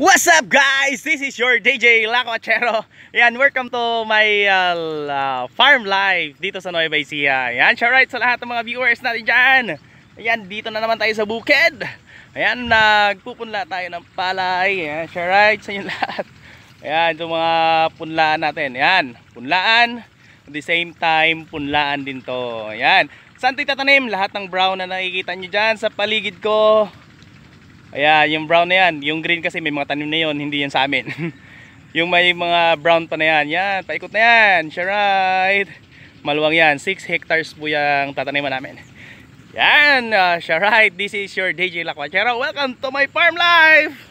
What's up guys? This is your DJ Lacoachero. Yan, welcome to my uh, uh, farm life dito sa Nueva Ecija. Yan, shout out sa lahat ng mga viewers natin dyan. Yan, dito na naman tayo sa bukid. Ayan, nagpupunla tayo ng palay. Ayan, shout out sa inyo lahat. Ayan, itong mga punlaan natin. Ayan, punlaan. At the same time, punlaan din to. Ayan, saan tayo tatanim? Lahat ng brown na nakikita nyo dyan sa paligid ko. Ayan, yung brown na yan. Yung green kasi may mga tanim na yon, hindi yan sa amin. yung may mga brown pa na yan, yan, paikot na yan. Sharite. Maluwang yan. 6 hectares po yung tataniman namin. Yan, uh, ah, Sharite. This is your DJ Lakwachero. Welcome to my farm life!